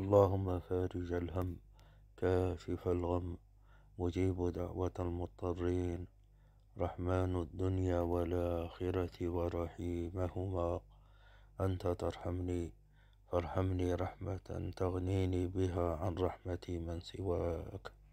اللهم فارج الهم كاشف الغم مجيب دعوة المضطرين رحمن الدنيا والآخرة ورحيمهما أنت ترحمني فارحمني رحمة تغنيني بها عن رحمة من سواك